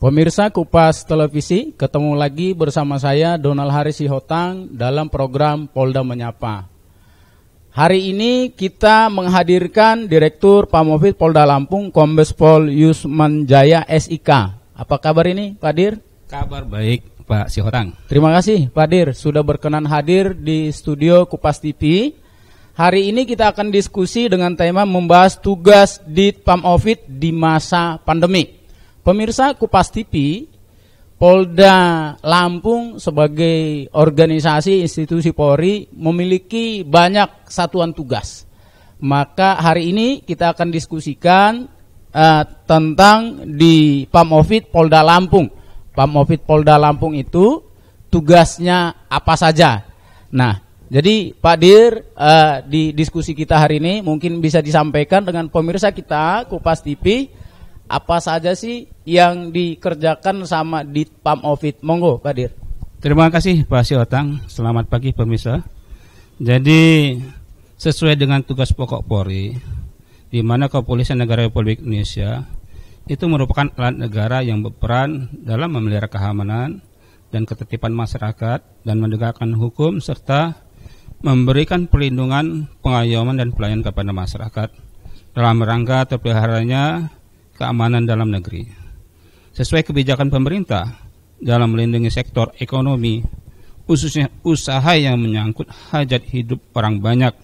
Pemirsa Kupas Televisi, ketemu lagi bersama saya Donald Haris Sihotang dalam program Polda Menyapa. Hari ini kita menghadirkan Direktur Pamovit Polda Lampung Kombes Pol Yusman Jaya SIK. Apa kabar ini Pak Dir? Kabar baik Pak Sihotang. Terima kasih Pak Dir sudah berkenan hadir di studio Kupas TV. Hari ini kita akan diskusi dengan tema membahas tugas di Pamovit di masa pandemi. Pemirsa Kupas TV, Polda Lampung sebagai organisasi institusi Polri memiliki banyak satuan tugas. Maka hari ini kita akan diskusikan uh, tentang di Pamovid Polda Lampung. Pamovid Polda Lampung itu tugasnya apa saja. Nah, jadi Pak Dir uh, di diskusi kita hari ini mungkin bisa disampaikan dengan pemirsa kita Kupas TV apa saja sih yang dikerjakan sama di Pam Ovid? Monggo, Pak Dir. Terima kasih Pak Siotang. Selamat pagi pemirsa. Jadi sesuai dengan tugas pokok Polri, di mana Kepolisian Negara Republik Indonesia itu merupakan alat negara yang berperan dalam memelihara keamanan dan ketertiban masyarakat dan menegakkan hukum serta memberikan perlindungan, pengayoman dan pelayanan kepada masyarakat dalam rangka terpeliharanya keamanan dalam negeri. Sesuai kebijakan pemerintah dalam melindungi sektor ekonomi, khususnya usaha yang menyangkut hajat hidup orang banyak,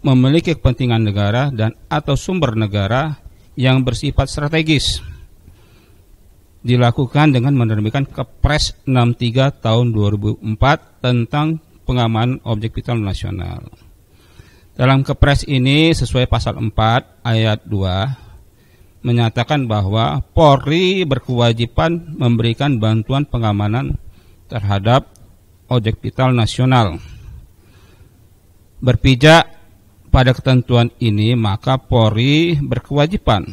memiliki kepentingan negara dan atau sumber negara yang bersifat strategis dilakukan dengan menerbitkan Kepres 63 tahun 2004 tentang pengamanan objek vital nasional. Dalam Kepres ini sesuai pasal 4 ayat 2 menyatakan bahwa Polri berkewajiban memberikan bantuan pengamanan terhadap objek vital nasional. Berpijak pada ketentuan ini, maka Polri berkewajiban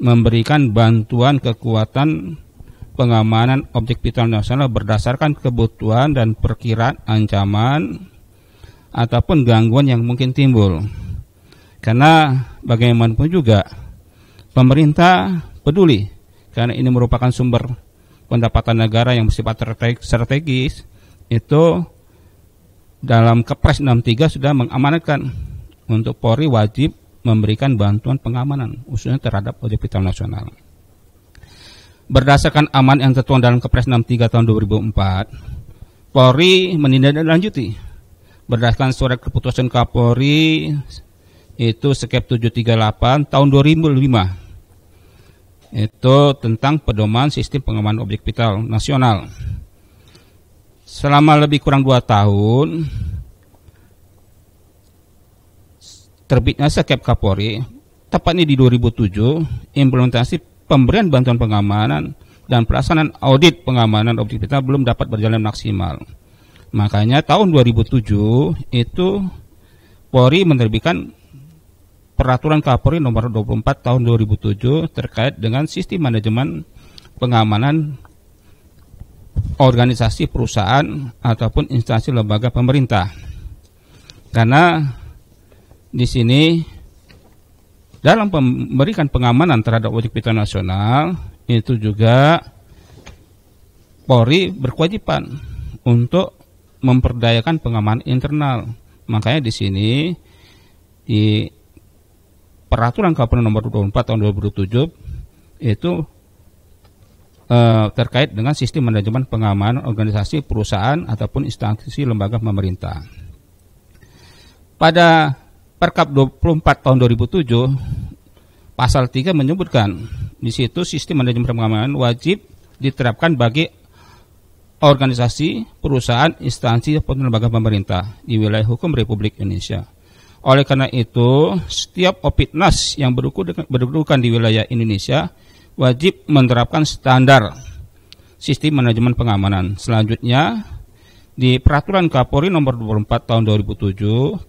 memberikan bantuan kekuatan pengamanan objek vital nasional berdasarkan kebutuhan dan perkiraan ancaman ataupun gangguan yang mungkin timbul. Karena bagaimanapun juga pemerintah peduli karena ini merupakan sumber pendapatan negara yang bersifat strategis itu dalam Kepres 63 sudah mengamanatkan untuk Polri wajib memberikan bantuan pengamanan khususnya terhadap objek vital nasional. Berdasarkan aman yang tertuang dalam Kepres 63 tahun 2004, Polri menindaklanjuti berdasarkan surat keputusan Kapolri itu skep 738 tahun 2005 itu tentang pedoman sistem pengaman objek vital nasional selama lebih kurang dua tahun terbitnya skep Kapolri tepatnya di 2007 implementasi pemberian bantuan pengamanan dan pelaksanaan audit pengamanan objek vital belum dapat berjalan maksimal makanya tahun 2007 itu Polri menerbitkan Peraturan Kapolri Nomor 24 Tahun 2007 terkait dengan sistem manajemen pengamanan organisasi perusahaan ataupun instansi lembaga pemerintah. Karena di sini dalam memberikan pengamanan terhadap wajib pita nasional itu juga Polri berkewajiban untuk memperdayakan pengamanan internal. Makanya di sini di peraturan Kapolri nomor 24 tahun 2007 itu eh, terkait dengan sistem manajemen pengamanan organisasi perusahaan ataupun instansi lembaga pemerintah. Pada Perkap 24 tahun 2007 pasal 3 menyebutkan di situ sistem manajemen pengamanan wajib diterapkan bagi organisasi, perusahaan, instansi, atau lembaga pemerintah di wilayah hukum Republik Indonesia. Oleh karena itu, setiap opitnas yang berdudukan di wilayah Indonesia wajib menerapkan standar sistem manajemen pengamanan. Selanjutnya, di Peraturan Kapolri Nomor 24 Tahun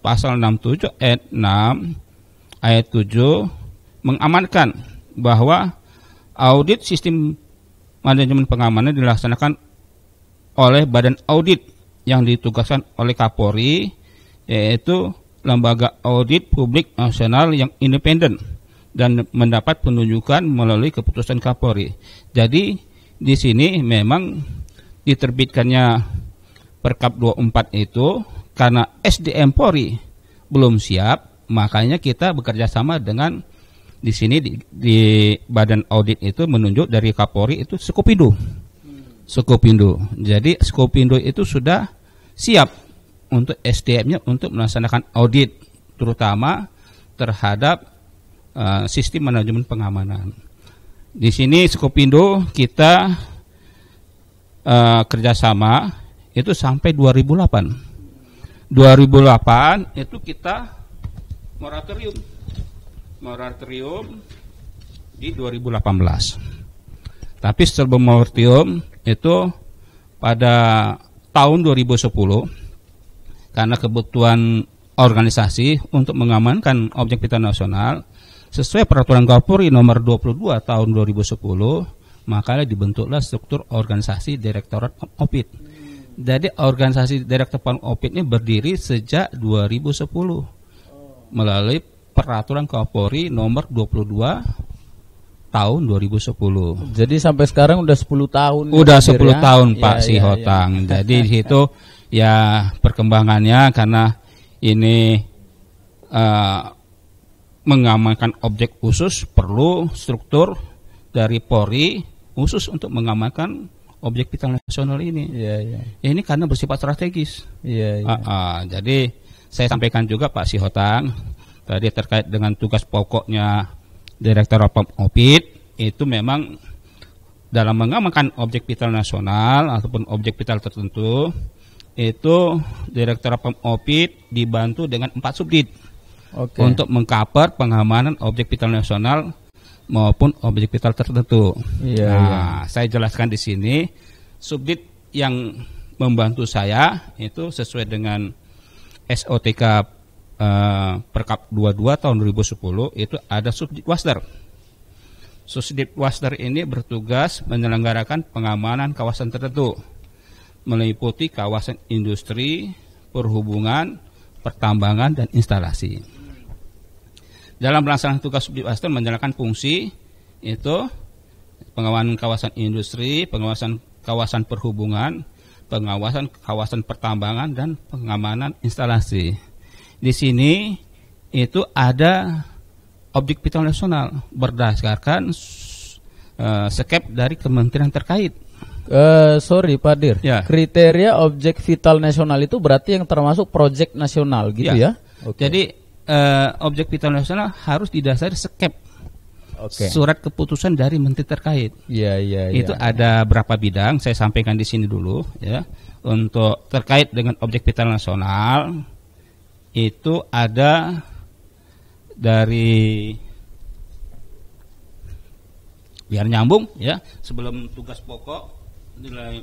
2007, Pasal 67 Ayat 6 Ayat 7 mengamankan bahwa audit sistem manajemen pengamanan dilaksanakan oleh badan audit yang ditugaskan oleh Kapolri yaitu lembaga audit publik nasional yang independen dan mendapat penunjukan melalui keputusan Kapolri. Jadi di sini memang diterbitkannya Perkap 24 itu karena SDM Polri belum siap, makanya kita bekerja sama dengan di sini di, di badan audit itu menunjuk dari Kapolri itu Skopindo. Hmm. Skopindo. Jadi Skopindo itu sudah siap untuk SDM-nya untuk melaksanakan audit terutama terhadap uh, sistem manajemen pengamanan. Di sini Skopindo kita uh, kerjasama itu sampai 2008. 2008 itu kita moratorium moratorium di 2018. Tapi sebelum moratorium itu pada tahun 2010 karena kebutuhan organisasi untuk mengamankan objek vital nasional sesuai peraturan Kapolri nomor 22 tahun 2010 maka dibentuklah struktur organisasi Direktorat Opit. Jadi organisasi Direktorat Opit ini berdiri sejak 2010 melalui peraturan Kapolri nomor 22 tahun 2010. Jadi sampai sekarang udah 10 tahun. Udah 10 ya? tahun Pak ya, Sihotang. Iya, iya. Ya, ya. Jadi itu ya perkembangannya karena ini uh, mengamankan objek khusus perlu struktur dari Polri khusus untuk mengamankan objek vital nasional ini. Ya, ya. Ini karena bersifat strategis. Ya, ya. Uh, uh, jadi saya sampaikan juga Pak Sihotang tadi terkait dengan tugas pokoknya Direktur Opit itu memang dalam mengamankan objek vital nasional ataupun objek vital tertentu itu Direktur Opid dibantu dengan empat subdit okay. untuk mengcover pengamanan objek vital nasional maupun objek vital tertentu. Yeah, nah, iya. saya jelaskan di sini subdit yang membantu saya itu sesuai dengan SOTK eh, Perkap 22 tahun 2010 itu ada subdit waster. Subdit waster ini bertugas menyelenggarakan pengamanan kawasan tertentu meliputi kawasan industri, perhubungan, pertambangan dan instalasi. Dalam pelaksanaan tugas subdit menjalankan fungsi itu pengawasan kawasan industri, pengawasan kawasan perhubungan, pengawasan kawasan pertambangan dan pengamanan instalasi. Di sini itu ada objek vital nasional berdasarkan uh, skep dari kementerian terkait Uh, sorry Pak Dir, ya. kriteria objek vital nasional itu berarti yang termasuk proyek nasional gitu ya? ya? Okay. Jadi uh, objek vital nasional harus didasari skep okay. surat keputusan dari menteri terkait. Iya Ya. Itu ada berapa bidang? Saya sampaikan di sini dulu ya untuk terkait dengan objek vital nasional itu ada dari biar nyambung ya sebelum tugas pokok nilai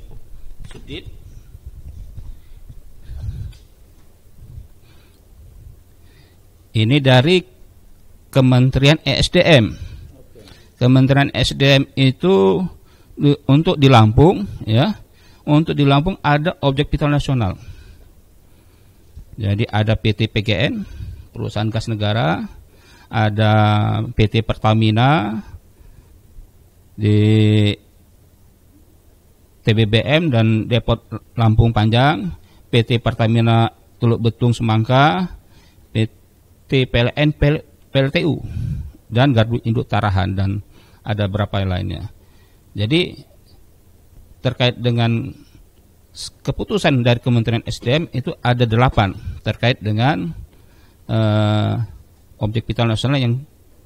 sedikit ini dari Kementerian ESDM Kementerian e Sdm itu di, untuk di Lampung ya untuk di Lampung ada objek vital nasional jadi ada PT PGN perusahaan gas negara ada PT Pertamina di TBBM dan Depot Lampung Panjang, PT Pertamina Teluk Betung Semangka, PT PLN PL, PLTU dan Gardu Induk Tarahan dan ada berapa yang lainnya. Jadi terkait dengan keputusan dari Kementerian SDM itu ada delapan terkait dengan uh, objek vital nasional yang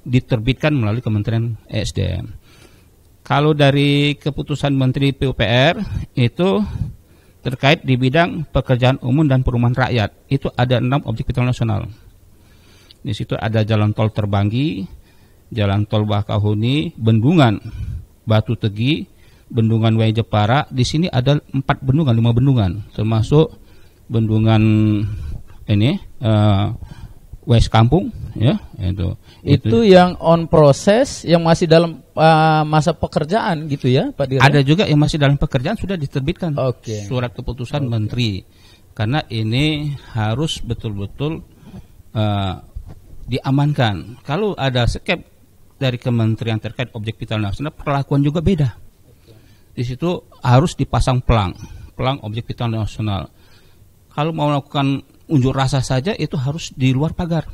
diterbitkan melalui Kementerian e SDM. Kalau dari keputusan Menteri PUPR itu terkait di bidang pekerjaan umum dan perumahan rakyat itu ada enam objek vital nasional. Di situ ada jalan tol Terbanggi, jalan tol Bakahuni, Bendungan, Batu Tegi, Bendungan Wai Jepara. Di sini ada empat bendungan, lima bendungan, termasuk bendungan ini. Uh, West Kampung ya itu. Itu, itu. yang on proses yang masih dalam uh, masa pekerjaan gitu ya Pak Dirjen. Ada juga yang masih dalam pekerjaan sudah diterbitkan okay. surat keputusan okay. menteri. Karena ini harus betul-betul uh, diamankan. Kalau ada skep dari kementerian terkait objek vital nasional perlakuan juga beda. Di situ harus dipasang pelang, pelang objek vital nasional. Kalau mau melakukan unjuk rasa saja itu harus di luar pagar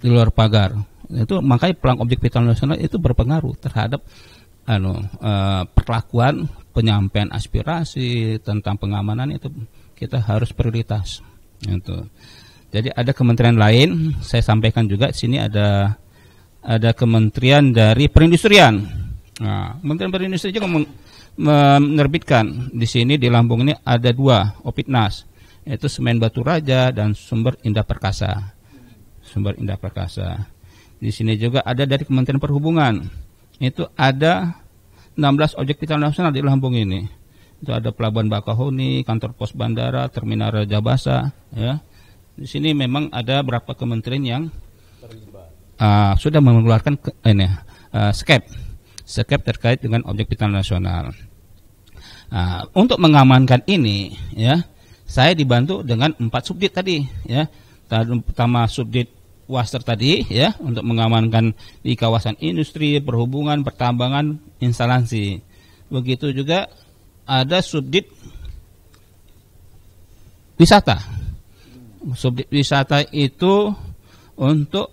di luar pagar itu makanya pelang objek vital nasional itu berpengaruh terhadap anu uh, perlakuan penyampaian aspirasi tentang pengamanan itu kita harus prioritas itu jadi ada kementerian lain saya sampaikan juga sini ada ada kementerian dari perindustrian nah, kementerian perindustrian juga menerbitkan di sini di Lampung ini ada dua opitnas yaitu semen batu raja dan sumber indah perkasa. Sumber indah perkasa. Di sini juga ada dari Kementerian Perhubungan. Itu ada 16 objek vital nasional di Lampung ini. Itu ada Pelabuhan bakahuni, kantor pos bandara, terminal Raja Basa, ya. Di sini memang ada berapa kementerian yang uh, sudah mengeluarkan ke, ini uh, skep skep terkait dengan objek vital nasional. Uh, untuk mengamankan ini, ya, saya dibantu dengan empat subdit tadi ya pertama subdit waster tadi ya untuk mengamankan di kawasan industri, perhubungan, pertambangan, instalasi. Begitu juga ada subdit wisata. Subdit wisata itu untuk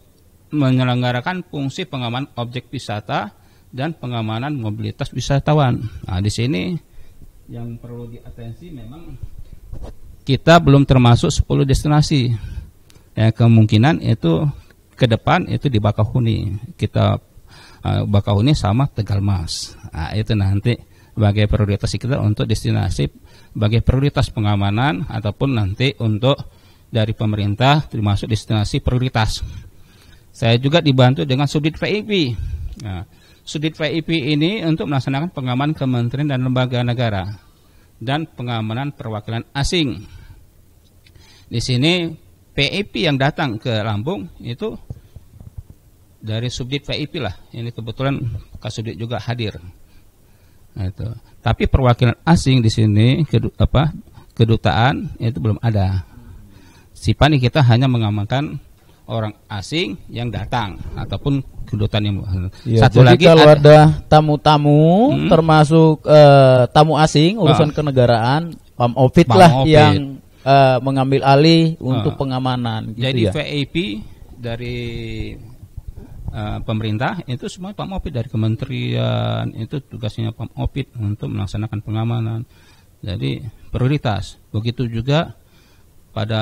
menyelenggarakan fungsi pengaman objek wisata dan pengamanan mobilitas wisatawan. Nah, di sini yang perlu diatensi memang kita belum termasuk 10 destinasi. Ya, kemungkinan itu ke depan itu di Bakahuni. Kita uh, eh, Bakahuni sama Tegal Mas. Nah, itu nanti sebagai prioritas kita untuk destinasi sebagai prioritas pengamanan ataupun nanti untuk dari pemerintah termasuk destinasi prioritas. Saya juga dibantu dengan sudit VIP. Nah, Sudit VIP ini untuk melaksanakan pengaman kementerian dan lembaga negara dan pengamanan perwakilan asing. Di sini PIP yang datang ke Lampung itu dari subdit PIP lah. Ini kebetulan kasubdit juga hadir. Nah, itu. Tapi perwakilan asing di sini apa kedutaan itu belum ada. Sipani kita hanya mengamankan orang asing yang datang ataupun yang ya, satu jadi lagi kalau ada, tamu-tamu hmm? termasuk uh, tamu asing ah. urusan ah. kenegaraan pam ofit lah Opit. yang uh, mengambil alih uh, untuk ah. pengamanan gitu jadi ya. VIP dari uh, pemerintah itu semua Pak ofit dari kementerian itu tugasnya Pak ofit untuk melaksanakan pengamanan jadi prioritas begitu juga pada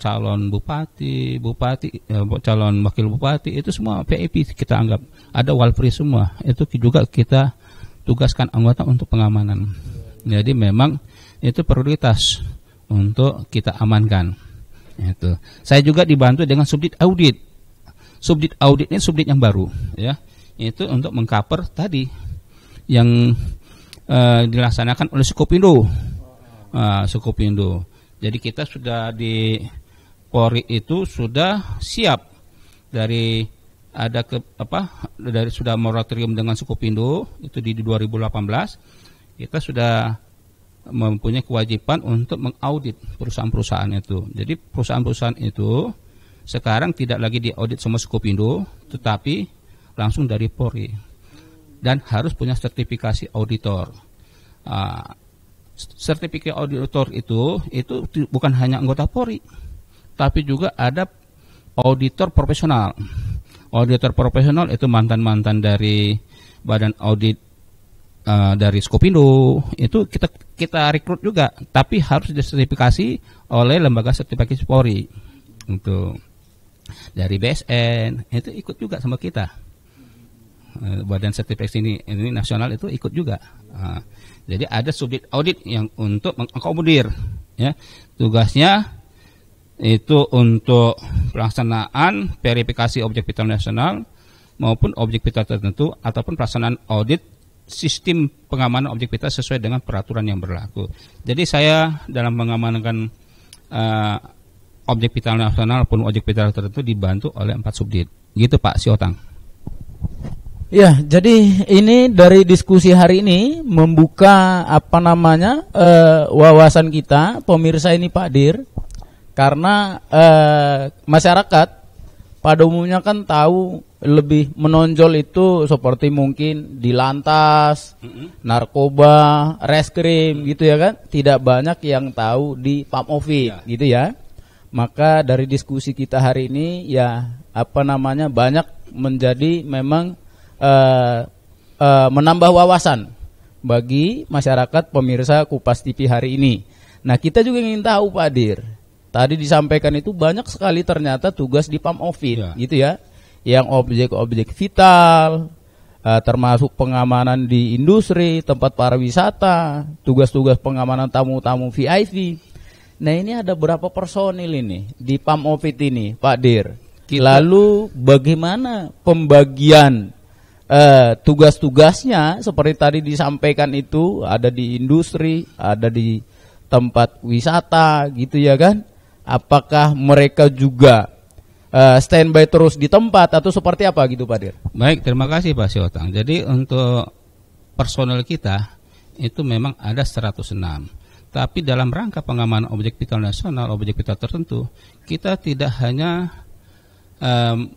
calon bupati, bupati, eh, calon wakil bupati itu semua PIP kita anggap ada walpri semua. Itu juga kita tugaskan anggota untuk pengamanan. Jadi memang itu prioritas untuk kita amankan. Itu. Saya juga dibantu dengan subdit audit. Subdit audit ini subdit yang baru, ya. Itu untuk mengcover tadi yang eh, dilaksanakan oleh Sukopindo. Nah, Sukopindo jadi kita sudah di Polri itu sudah siap dari ada ke apa dari sudah moratorium dengan suku Sukopindo itu di 2018 kita sudah mempunyai kewajiban untuk mengaudit perusahaan-perusahaan itu. Jadi perusahaan-perusahaan itu sekarang tidak lagi diaudit sama suku pindu tetapi langsung dari Polri dan harus punya sertifikasi auditor. Uh, sertifikat auditor itu itu bukan hanya anggota Polri, tapi juga ada auditor profesional. Auditor profesional itu mantan-mantan dari badan audit uh, dari Skopindo itu kita kita rekrut juga, tapi harus disertifikasi oleh lembaga sertifikasi Polri. Itu dari BSN itu ikut juga sama kita. Eh, badan sertifikasi ini ini nasional itu ikut juga. Uh, jadi ada subjek audit yang untuk mengakomodir ya. Tugasnya itu untuk pelaksanaan verifikasi objek vital nasional maupun objek vital tertentu ataupun pelaksanaan audit sistem pengamanan objek vital sesuai dengan peraturan yang berlaku. Jadi saya dalam mengamankan uh, objek vital nasional pun objek vital tertentu dibantu oleh empat subdit. Gitu Pak Siotang. Ya, jadi ini dari diskusi hari ini membuka apa namanya e, wawasan kita, pemirsa ini Pak Dir, karena e, masyarakat pada umumnya kan tahu lebih menonjol itu seperti mungkin di lantas, narkoba, reskrim gitu ya kan, tidak banyak yang tahu di office ya. gitu ya. Maka dari diskusi kita hari ini ya apa namanya banyak menjadi memang uh, uh, menambah wawasan bagi masyarakat pemirsa Kupas TV hari ini. Nah, kita juga ingin tahu Pak Dir. Tadi disampaikan itu banyak sekali ternyata tugas di Pamofin ya. gitu ya. Yang objek-objek vital, uh, termasuk pengamanan di industri, tempat pariwisata, tugas-tugas pengamanan tamu-tamu VIP. Nah ini ada berapa personil ini di pam Pamofit ini, Pak Dir? Lalu bagaimana pembagian eh, tugas-tugasnya seperti tadi disampaikan itu ada di industri, ada di tempat wisata gitu ya kan? Apakah mereka juga eh, standby terus di tempat atau seperti apa gitu Pak Dir? Baik, terima kasih Pak Siotang. Jadi untuk personel kita itu memang ada 106. Tapi dalam rangka pengamanan objek vital nasional, objek vital tertentu, kita tidak hanya um,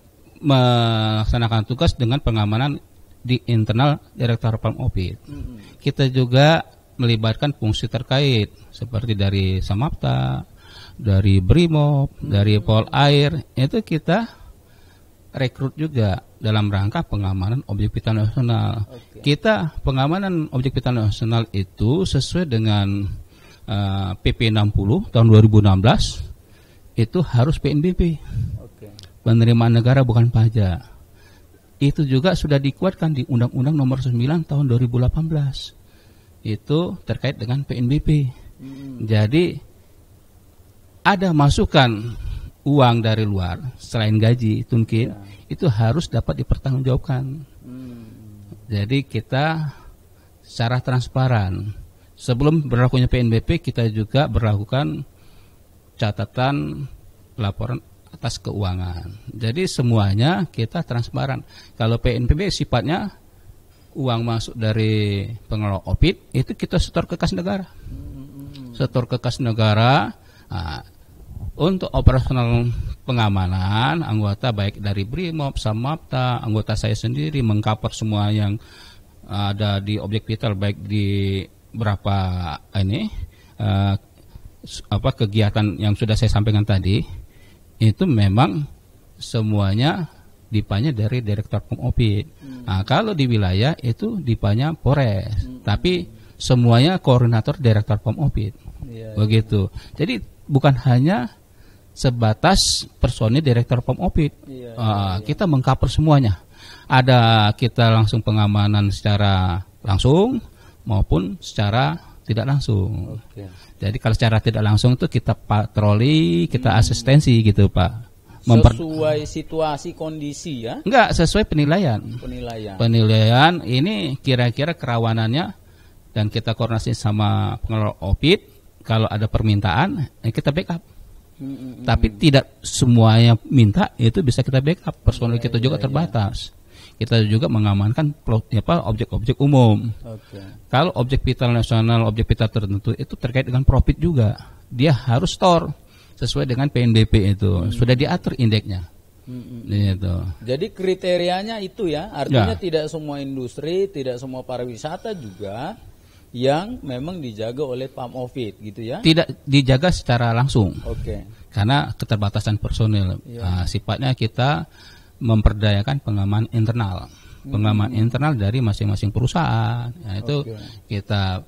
melaksanakan tugas dengan pengamanan di internal Direktorat Pam Mm Hmm. Kita juga melibatkan fungsi terkait seperti dari Samapta, dari Brimob, hmm. dari Polair, itu kita rekrut juga dalam rangka pengamanan objek vital nasional. Okay. Kita pengamanan objek vital nasional itu sesuai dengan uh, PP 60 tahun 2016 itu harus PNBP. Hmm penerimaan negara bukan pajak. Itu juga sudah dikuatkan di Undang-Undang Nomor 9 Tahun 2018. Itu terkait dengan PNBP. Hmm. Jadi ada masukan uang dari luar selain gaji tunkil ya. itu harus dapat dipertanggungjawabkan. Hmm. Jadi kita secara transparan sebelum berlakunya PNBP kita juga berlakukan catatan laporan atas keuangan. Jadi semuanya kita transparan. Kalau PNPB sifatnya uang masuk dari pengelola opit itu kita setor ke kas negara. Setor ke kas negara. Nah, untuk operasional pengamanan anggota baik dari BRIMOB, Samapta, anggota saya sendiri mengkaper semua yang ada di objek vital baik di berapa ini uh, apa kegiatan yang sudah saya sampaikan tadi itu memang semuanya dipanya dari direktur pom Hmm. Nah, kalau di wilayah itu dipanya Polres, hmm. tapi semuanya koordinator direktur pom Ya, Begitu. Ya. Jadi bukan hanya sebatas personil direktur pom Ya, uh, ya. Kita mengkaper semuanya. Ada kita langsung pengamanan secara langsung maupun secara tidak langsung. Okay. Jadi kalau secara tidak langsung itu kita patroli, kita hmm. asistensi gitu Pak. Memper... Sesuai situasi kondisi ya? Enggak, sesuai penilaian. Penilaian. Penilaian ini kira-kira kerawanannya dan kita koordinasi sama pengelola opit. Kalau ada permintaan, eh, kita backup. Hmm, hmm, hmm. Tapi hmm. tidak semuanya minta itu bisa kita backup. Personil ya, kita juga ya, terbatas kita juga mengamankan apa objek-objek umum. Okay. Kalau objek vital nasional, objek vital tertentu itu terkait dengan profit juga. Dia harus store sesuai dengan PNBP itu. Hmm. Sudah diatur indeksnya. Hmm. Gitu. Jadi kriterianya itu ya, artinya ya. tidak semua industri, tidak semua pariwisata juga yang memang dijaga oleh Office gitu ya. Tidak dijaga secara langsung. Oke. Okay. Karena keterbatasan personil. Ya. Nah, sifatnya kita memperdayakan pengaman internal hmm. pengaman internal dari masing-masing perusahaan nah, itu okay. kita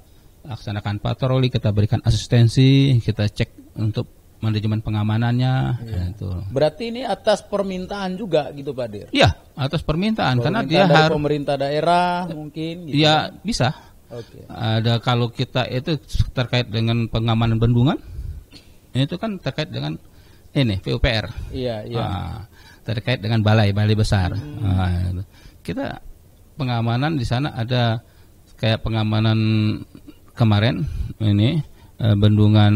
laksanakan patroli kita berikan asistensi kita cek untuk manajemen pengamanannya iya. Nah, itu. Berarti ini atas permintaan juga gitu Pak Dir? Iya, atas permintaan, permintaan karena dia harus pemerintah daerah mungkin gitu. Iya, bisa. Okay. Ada kalau kita itu terkait dengan pengamanan bendungan itu kan terkait dengan ini PUPR. Iya, iya. Nah, terkait dengan balai balai besar. Hmm. Nah, kita pengamanan di sana ada kayak pengamanan kemarin ini eh, bendungan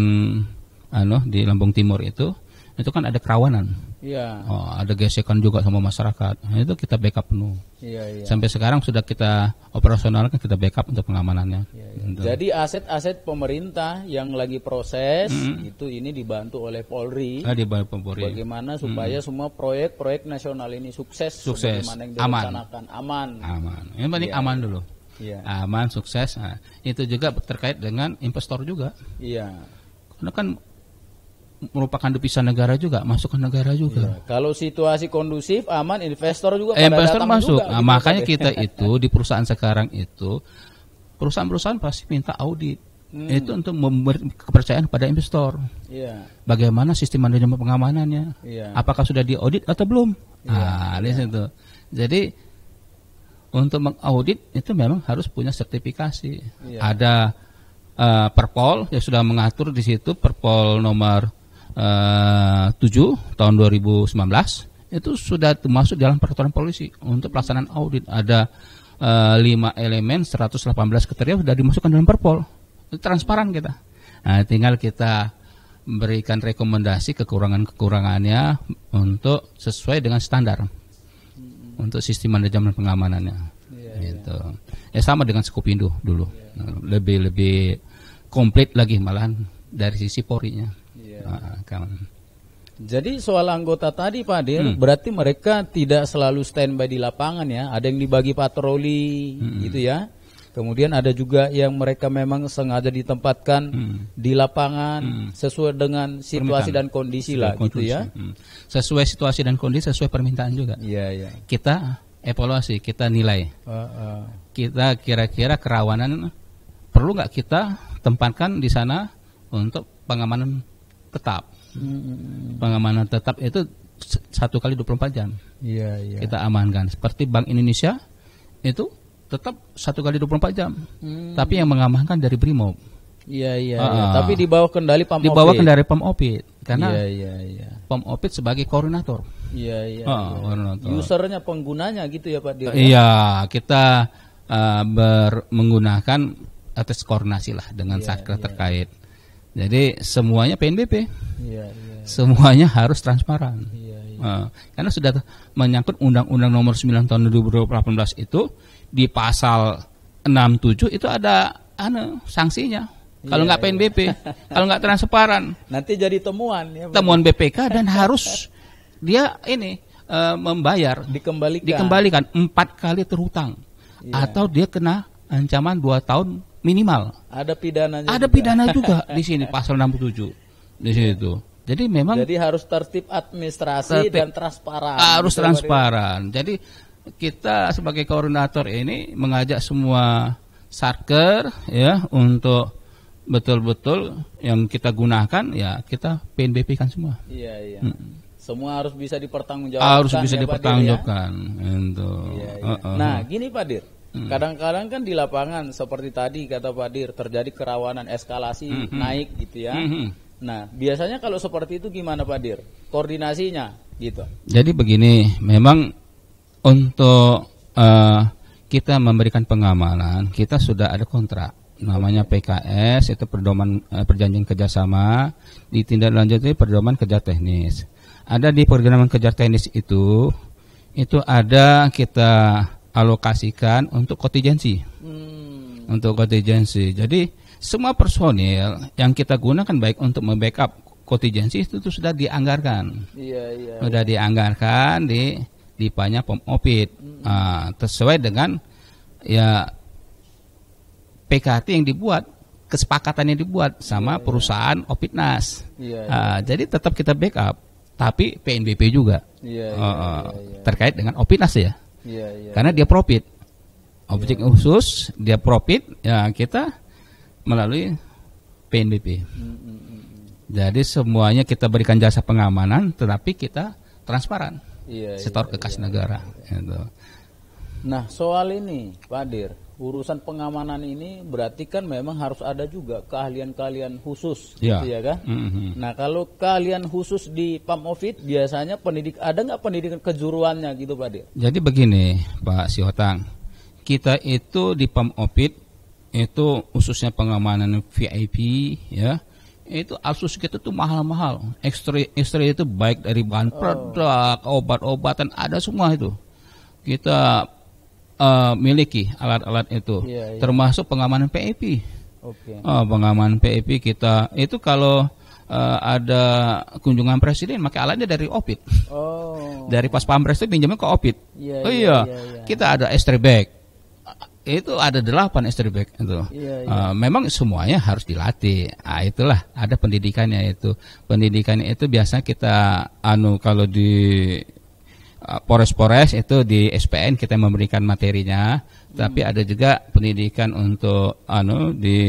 anu di Lampung Timur itu itu kan ada kerawanan. Iya. Oh, ada gesekan juga sama masyarakat. Nah, itu kita backup penuh. Iya, iya. Sampai sekarang sudah kita operasionalkan kita backup untuk pengamanannya. Iya, iya. Gitu. Jadi aset-aset pemerintah yang lagi proses mm -hmm. itu ini dibantu oleh Polri. Ah, dibantu Polri. Bagaimana mm-hmm. supaya mm -hmm. semua proyek-proyek nasional ini sukses, sukses, aman. aman. Aman. Yang penting iya. aman dulu. Iya. Aman, sukses. Nah, itu juga terkait dengan investor juga. Iya. Karena kan merupakan devisa negara juga, masuk ke negara juga. Ya, kalau situasi kondusif, aman, investor juga. Eh, investor masuk. Juga, nah, gitu makanya kita itu di perusahaan sekarang itu perusahaan-perusahaan pasti minta audit. Hmm. Itu untuk memberi kepercayaan kepada investor. Ya. Bagaimana sistem manajemen pengamanannya? Ya. Apakah sudah diaudit atau belum? Ya. Nah, ya. itu. Jadi untuk mengaudit itu memang harus punya sertifikasi. Ya. Ada uh, perpol yang sudah mengatur di situ perpol nomor 7 eh, tahun 2019 itu sudah termasuk dalam peraturan polisi untuk pelaksanaan audit ada uh, eh, 5 elemen 118 kriteria sudah dimasukkan dalam perpol itu transparan kita nah, tinggal kita berikan rekomendasi kekurangan-kekurangannya untuk sesuai dengan standar untuk sistem manajemen pengamanannya yeah, iya. itu yeah. ya sama dengan Skupindo dulu yeah. lebih lebih komplit lagi malahan dari sisi porinya Yeah. Iya. Nah, kan. Jadi soal anggota tadi Pak Adil, hmm. berarti mereka tidak selalu standby di lapangan ya. Ada yang dibagi patroli hmm. gitu ya. Kemudian ada juga yang mereka memang sengaja ditempatkan hmm. di lapangan hmm. sesuai dengan situasi permintaan. dan kondisi sesuai lah kondisi. gitu ya. Hmm. Sesuai situasi dan kondisi, sesuai permintaan juga. Iya, iya. Kita evaluasi, kita nilai. Uh, uh. Kita kira-kira kerawanan perlu nggak kita tempatkan di sana untuk pengamanan tetap. Hmm. Pengamanan tetap itu satu kali 24 jam. Iya, iya. Kita amankan. Seperti Bank Indonesia itu tetap satu kali 24 jam. Hmm. Tapi yang mengamankan dari Brimob. Iya, iya, uh, iya. Ah. Tapi di bawah kendali Pam Di bawah kendali Pam Opit karena iya, iya, iya. Pam Opit sebagai koordinator. Iya, iya. Ah, iya. Koordinator. Usernya penggunanya gitu ya Pak Dirga. Iya, kita uh, ber menggunakan atas koordinasi lah dengan iya, satker iya. terkait. Jadi semuanya PNBP. Iya, iya. Semuanya harus transparan. Iya, iya. Nah, karena sudah menyangkut Undang-Undang Nomor 9 Tahun 2018 itu di pasal 67 itu ada anu sanksinya. Kalau iya, nggak PNBP, iya. kalau nggak transparan. Nanti jadi temuan ya. Temuan BPK dan harus dia ini uh, membayar dikembalikan empat kali terhutang yeah. atau dia kena ancaman dua tahun minimal. Ada pidananya. Ada pidana juga di sini pasal 67 di situ. Jadi memang Jadi harus tertib administrasi tertib, dan transparan. Harus transparan. Jadi kita sebagai koordinator ini mengajak semua sarker ya untuk betul-betul yang kita gunakan ya kita PNBP kan semua. Iya iya. Hmm. Semua harus bisa dipertanggungjawabkan. Harus bisa ya, ya? dipertanggungjawabkan. Ya? Itu. Iya, iya. Uh-uh. Nah, gini Pak Dir. Hmm. Kadang-kadang kan di lapangan seperti tadi kata Pak Dir terjadi kerawanan eskalasi -hmm. hmm. naik gitu ya. Hmm, -hmm. Nah, biasanya kalau seperti itu gimana Pak Dir? Koordinasinya gitu. Jadi begini, memang untuk uh, kita memberikan pengamalan, kita sudah ada kontrak namanya PKS itu perdoman uh, perjanjian kerjasama ditindaklanjuti perdoman kerja teknis. Ada di perjanjian kerja teknis itu itu ada kita alokasikan untuk kontingensi. Hmm. Untuk kontingensi. Jadi semua personil yang kita gunakan baik untuk membackup kontingensi itu, itu sudah dianggarkan. Iya, iya. Sudah dianggarkan di di banyak pom opit Hmm. Nah, sesuai dengan ya PKT yang dibuat kesepakatan yang dibuat sama yeah, iya. perusahaan yeah. Opitnas. Yeah, yeah. Uh, jadi tetap kita backup, tapi PNBP juga yeah, iya, iya, yeah, uh, yeah, yeah. terkait dengan Opitnas ya. Yeah, iya. Karena dia profit. Objek yeah. khusus dia profit ya kita melalui PNBP. Mm -hmm. Jadi semuanya kita berikan jasa pengamanan tetapi kita transparan. Iya, iya, setor iya, ke kas negara. Gitu. Nah, soal ini, Pak Dir urusan pengamanan ini berarti kan memang harus ada juga keahlian-keahlian khusus ya. gitu ya kan. Mm-hmm. Nah, kalau keahlian khusus di Pam Ovid biasanya pendidik ada nggak pendidikan kejuruannya gitu Pak Dir? Jadi begini Pak Sihotang, kita itu di Pam Ovid itu khususnya pengamanan VIP ya itu asus kita tuh mahal-mahal. Ekstra ekstra itu baik dari bahan oh. produk, obat-obatan ada semua itu. Kita uh, miliki alat-alat itu, yeah, yeah. termasuk pengamanan PEP. Okay. Uh, eh, pengamanan PEP kita itu kalau uh, ada kunjungan presiden maka alatnya dari Opit. Oh. dari pas pampres itu pinjamnya ke Opit. Yeah, oh iya, yeah, yeah, iya. kita ada estri bag. Itu ada delapan estri bag itu. Uh, memang semuanya harus dilatih. Nah, itulah ada pendidikannya itu. Pendidikannya itu biasanya kita anu kalau di Eh, Pores-pores itu di SPN kita memberikan materinya, hmm. tapi ada juga pendidikan untuk anu di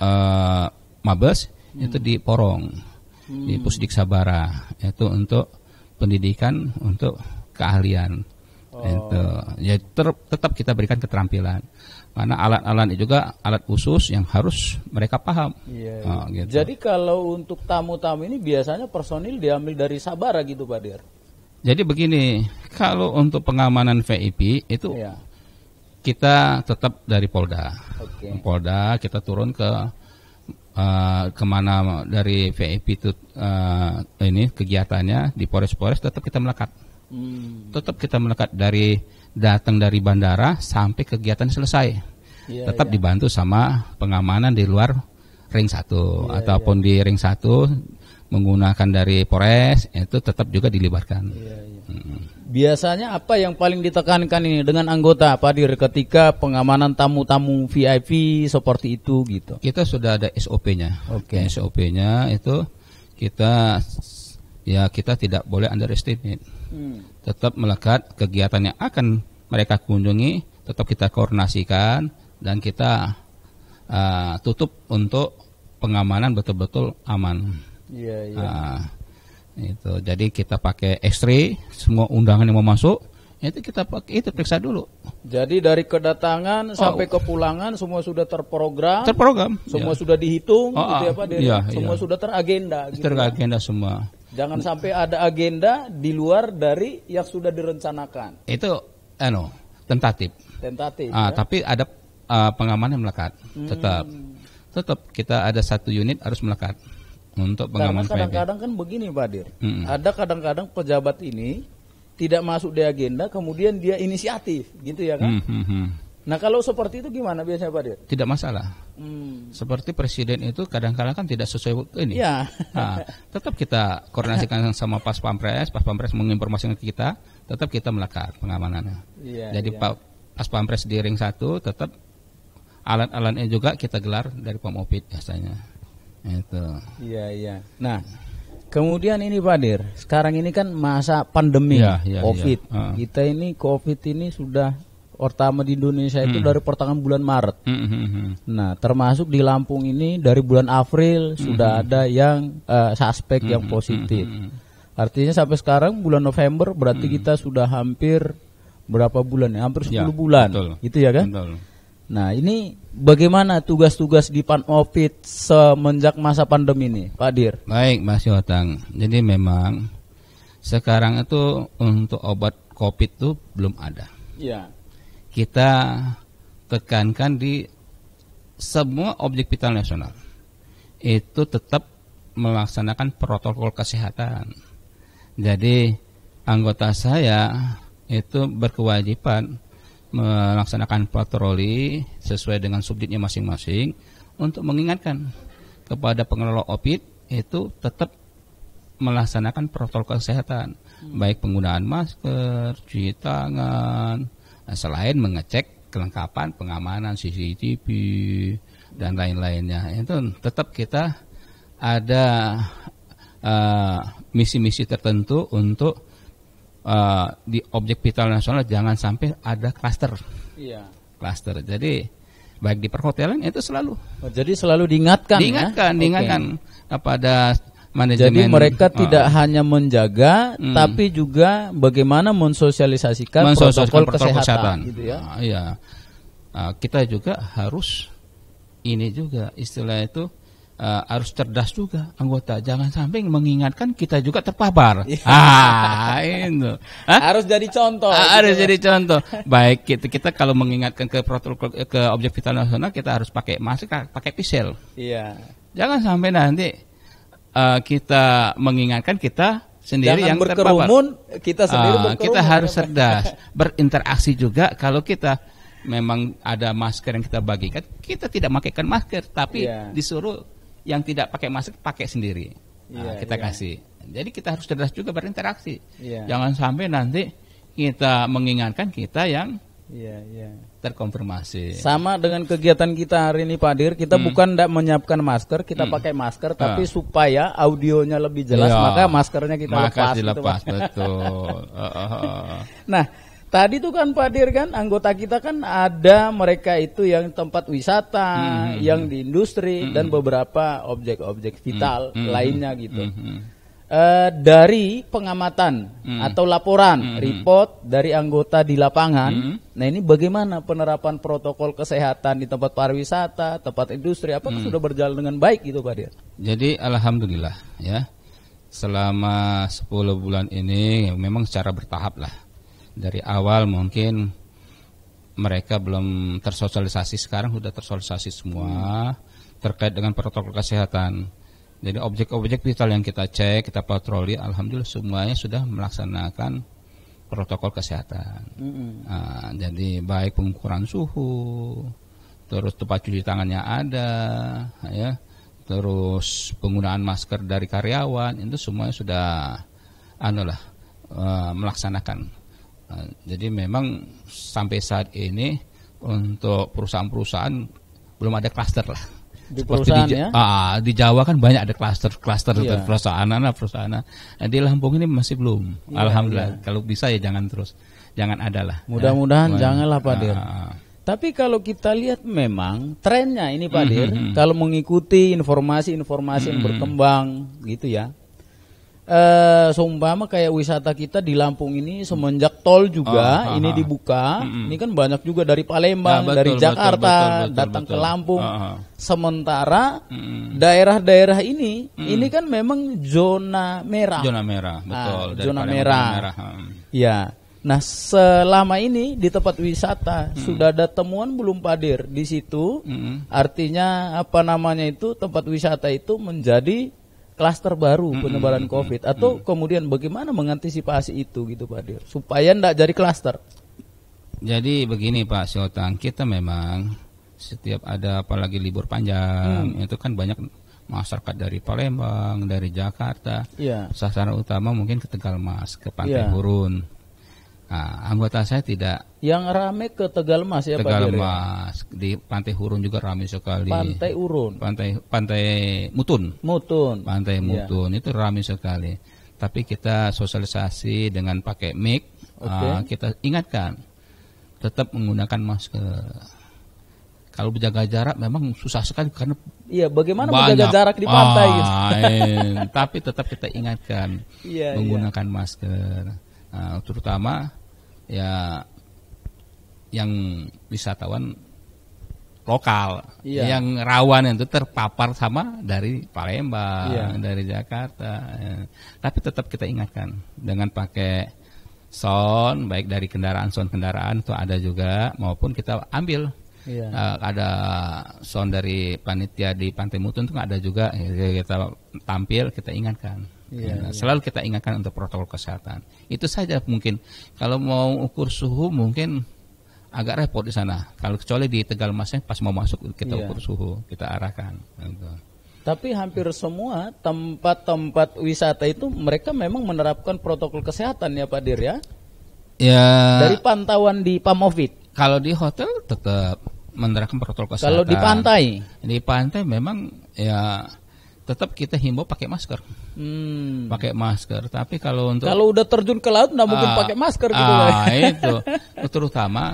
uh, Mabes hmm. itu di Porong, hmm. di Pusdik Sabara itu untuk pendidikan untuk keahlian. Oh. Itu. Ya ter, tetap kita berikan keterampilan karena alat-alat juga alat khusus yang harus mereka paham. Yeah. Oh, iya. gitu. Jadi kalau untuk tamu-tamu ini biasanya personil diambil dari Sabara gitu Pak Dir? Jadi begini, kalau untuk pengamanan VIP itu ya. kita tetap dari Polda. Okay. Polda kita turun ke uh, kemana dari VIP itu uh, ini kegiatannya di Polres-Polres tetap kita melekat. Hmm. Tetap kita melekat dari datang dari bandara sampai kegiatan selesai. Ya, tetap ya. dibantu sama pengamanan di luar ring satu ya, ataupun iya. di ring satu menggunakan dari Polres itu tetap juga dilibatkan. Iya, iya. Biasanya apa yang paling ditekankan ini dengan anggota apa di ketika pengamanan tamu-tamu VIP seperti itu gitu? Kita sudah ada SOP-nya. Oke. Okay. SOP-nya itu kita ya kita tidak boleh underestimate. Hmm. Tetap melekat kegiatan yang akan mereka kunjungi tetap kita koordinasikan dan kita uh, tutup untuk pengamanan betul-betul aman. Iya, iya. Nah, itu. Jadi kita pakai X-ray semua undangan yang mau masuk itu kita pakai itu periksa dulu. Jadi dari kedatangan oh. sampai kepulangan semua sudah terprogram. Terprogram. Semua ya. sudah dihitung oh, gitu ya ah. Pak. Dari, ya, semua ya. sudah teragenda gitu. Ya. Teragenda ya. semua. Jangan sampai ada agenda di luar dari yang sudah direncanakan. Itu no, anu, tentatif. Tentatif. Ah, ya? tapi ada uh, ah, pengaman yang melekat. Hmm. Tetap. Tetap kita ada satu unit harus melekat untuk pengaman Karena kadang-kadang kan begini Pak Dir, mm hmm ada kadang-kadang pejabat ini tidak masuk di agenda, kemudian dia inisiatif, gitu ya kan? Mm -hmm. Nah kalau seperti itu gimana biasanya Pak Dir? Tidak masalah. Mm. Seperti presiden itu kadang-kadang kan tidak sesuai ini. Ya. Nah, tetap kita koordinasikan sama pas pampres, pas pampres menginformasikan ke kita, tetap kita melekat pengamanannya. Ya, Jadi ya. pas pampres di ring satu tetap alat-alatnya juga kita gelar dari pemopit biasanya. Itu. Iya iya. Nah, kemudian ini Pak Dir, sekarang ini kan masa pandemi ya, ya, COVID. Ya. Uh. Kita ini COVID ini sudah pertama di Indonesia itu hmm. dari pertengahan bulan Maret. Hmm, hmm, hmm. hmm. Nah, termasuk di Lampung ini dari bulan April hmm. sudah hmm, hmm. ada yang uh, suspek hmm, yang positif. Hmm, hmm, Artinya sampai sekarang bulan November berarti hmm. kita sudah hampir berapa bulan ya? Hampir 10 ya, bulan. Betul. Gitu ya kan? Betul. Nah, ini bagaimana tugas-tugas di Panopit semenjak masa pandemi ini, Pak Dir? Baik, Mas Yotang. Jadi memang sekarang itu untuk obat COVID itu belum ada. Ya. Kita tekankan di semua objek vital nasional itu tetap melaksanakan protokol kesehatan. Jadi anggota saya itu berkewajiban melaksanakan patroli sesuai dengan subjeknya masing-masing untuk mengingatkan kepada pengelola opit itu tetap melaksanakan protokol kesehatan hmm. baik penggunaan masker, cuci tangan eh, selain mengecek kelengkapan pengamanan CCTV dan lain-lainnya itu tetap kita ada eh, misi-misi uh, misi -misi tertentu untuk uh, di objek vital nasional jangan sampai ada klaster. Iya. Klaster. Jadi baik di perhotelan itu selalu. Oh, jadi selalu diingatkan. Diingatkan, ya? diingatkan okay. kepada manajemen. Jadi mereka oh. tidak hanya menjaga, hmm. tapi juga bagaimana mensosialisasikan, mensosialisasikan protokol, protokol kesehatan. kesehatan. Gitu ya. Ah, iya. Nah, kita juga harus ini juga istilah itu uh, harus cerdas juga anggota. Jangan sampai mengingatkan kita juga terpapar. Iya. Ah, itu. Hah? Harus jadi contoh. Ah, gitu harus ya. jadi contoh. Baik kita, kita kalau mengingatkan ke protokol ke objek vital nasional kita harus pakai masker, pakai pisel. Iya. Jangan sampai nanti uh, kita mengingatkan kita sendiri Jangan yang berkerumun, terpapar. kita sendiri uh, berkerumun. Kita harus cerdas, berinteraksi juga kalau kita memang ada masker yang kita bagikan, kita tidak memakaikan masker, tapi yeah. disuruh yang tidak pakai masker pakai sendiri nah, yeah, kita yeah. kasih jadi kita harus cerdas juga berinteraksi yeah. jangan sampai nanti kita mengingatkan kita yang yeah, yeah. Terkonfirmasi. Sama dengan kegiatan kita hari ini Pak Dir, kita hmm. bukan tidak menyiapkan masker, kita hmm. pakai masker ah. tapi uh. supaya audionya lebih jelas, yeah. maka maskernya kita maka lepas. Gitu, dilepas, gitu, betul. uh, uh, nah, Tadi tuh kan Pak Dir kan anggota kita kan ada mereka itu yang tempat wisata, mm -hmm. yang hmm. di industri mm -hmm. dan hmm. beberapa objek-objek vital mm -hmm. lainnya gitu. Mm -hmm. Uh, dari pengamatan hmm. atau laporan hmm. report dari anggota di lapangan. Hmm. Nah ini bagaimana penerapan protokol kesehatan di tempat pariwisata, tempat industri, apakah hmm. sudah berjalan dengan baik gitu Pak Dir? Jadi alhamdulillah ya selama 10 bulan ini memang secara bertahap lah dari awal mungkin mereka belum tersosialisasi sekarang sudah tersosialisasi semua terkait dengan protokol kesehatan. Jadi objek-objek vital yang kita cek, kita patroli, alhamdulillah semuanya sudah melaksanakan protokol kesehatan. -hmm. nah, jadi baik pengukuran suhu, terus tempat cuci tangannya ada, ya, terus penggunaan masker dari karyawan itu semuanya sudah, anu lah, eh, melaksanakan Nah, jadi memang sampai saat ini untuk perusahaan-perusahaan belum ada klaster lah. Di perusahaan di, ya? Ah, ah, di Jawa kan banyak ada klaster-klaster iya. perusahaan anak perusahaan. Nah, di Lampung ini masih belum. Iya, Alhamdulillah. Iya. Kalau bisa ya jangan terus, jangan ada lah. Mudah-mudahan ya. janganlah Pak Dir. Ah. ah, ah. Tapi kalau kita lihat memang trennya ini Pak mm -hmm. kalau mengikuti informasi-informasi mm -hmm. yang hmm. berkembang gitu ya, eh seumpama kayak wisata kita di Lampung ini semenjak tol juga oh, ini ah. dibuka, uh, ini kan banyak juga dari Palembang, nah, betul, dari Jakarta betul, betul, betul, datang betul. ke Lampung. Sementara daerah-daerah daerah-daerah ini uh. ini kan memang zona merah. Zona merah, betul. Nah, zona merah. merah. Ya. Nah, selama ini di tempat wisata hmm. sudah ada temuan belum Padir di situ. Hmm. Artinya apa namanya itu tempat wisata itu menjadi klaster baru penebalan mm-hmm. COVID atau mm-hmm. kemudian bagaimana mengantisipasi itu gitu Pak Dir supaya tidak jadi klaster. Jadi begini Pak Sultan, kita memang setiap ada apalagi libur panjang hmm. itu kan banyak masyarakat dari Palembang, dari Jakarta, yeah. sasaran utama mungkin ke Tegal Mas ke Pantai yeah. Burun Nah, anggota saya tidak. Yang ramai ke Tegalmas ya Tegal Pak ya? Tegalmas di Pantai Hurun juga ramai sekali. Pantai Urun. Pantai Pantai Mutun. Mutun. Pantai iya. Mutun ya. itu ramai sekali. Tapi kita sosialisasi dengan pakai mic. Okay. Uh, kita ingatkan tetap menggunakan masker. Kalau menjaga jarak memang susah sekali karena Iya, bagaimana banyak. menjaga jarak di pantai ah, gitu. Tapi tetap kita ingatkan ya, menggunakan ya. masker. Nah, terutama ya yang wisatawan lokal iya. yang rawan itu terpapar sama dari Palembang, iya. dari Jakarta. Ya. Tapi tetap kita ingatkan dengan pakai sound baik dari kendaraan sound kendaraan itu ada juga maupun kita ambil iya. uh, ada sound dari panitia di Pantai Mutun itu ada juga ya, kita tampil kita ingatkan Ya, nah, iya. Selalu kita ingatkan untuk protokol kesehatan. Itu saja mungkin. Kalau mau ukur suhu mungkin agak repot di sana. Kalau kecuali di Tegal Masnya pas mau masuk kita iya. ukur suhu, kita arahkan. Gitu. Tapi hampir semua tempat-tempat wisata itu mereka memang menerapkan protokol kesehatan ya Pak Dir ya. Ya. Dari pantauan di Pamovit. Kalau di hotel tetap menerapkan protokol kesehatan. Kalau di pantai? Di pantai memang ya tetap kita himbau pakai masker. Hmm. Pakai masker. Tapi kalau untuk kalau udah terjun ke laut, nggak uh, mungkin ah. pakai masker gitu loh. Ah, uh, itu terutama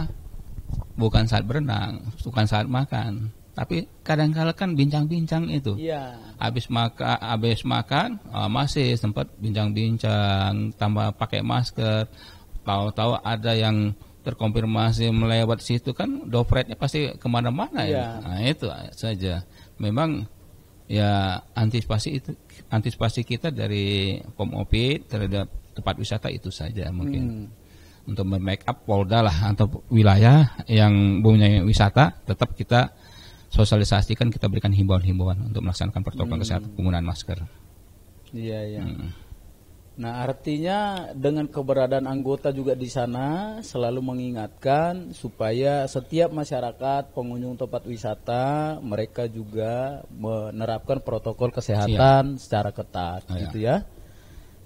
bukan saat berenang, bukan saat makan. Tapi kadang-kala kan bincang-bincang itu. Iya. Habis makan, habis makan uh, masih sempat bincang-bincang, tambah pakai masker. Tahu-tahu ada yang terkonfirmasi melewat situ kan dopretnya pasti kemana-mana ya. ya. Nah, itu saja. Memang ya antisipasi itu antisipasi kita dari Komopit terhadap tempat wisata itu saja mungkin hmm. untuk make up Polda lah atau wilayah yang punya wisata tetap kita sosialisasikan kita berikan himbauan-himbauan untuk melaksanakan protokol hmm. kesehatan penggunaan masker. Iya iya. Hmm. Nah, artinya dengan keberadaan anggota juga di sana selalu mengingatkan supaya setiap masyarakat pengunjung tempat wisata mereka juga menerapkan protokol kesehatan Siap. secara ketat oh, gitu ya.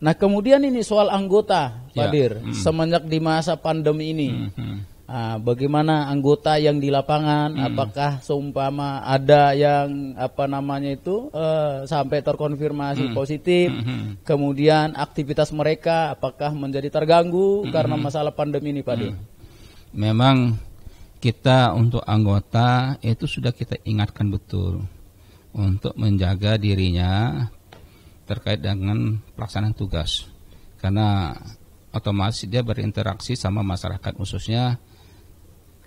Nah, kemudian ini soal anggota, Pak ya. Dir, hmm. semenjak di masa pandemi ini. Hmm, hmm. Nah, bagaimana anggota yang di lapangan? Hmm. Apakah seumpama ada yang apa namanya itu uh, sampai terkonfirmasi hmm. positif? Hmm, hmm. Kemudian aktivitas mereka apakah menjadi terganggu hmm. hmm. karena masalah pandemi ini, Pak hmm. Memang kita untuk anggota itu sudah kita ingatkan betul untuk menjaga dirinya terkait dengan pelaksanaan tugas karena otomatis dia berinteraksi sama masyarakat khususnya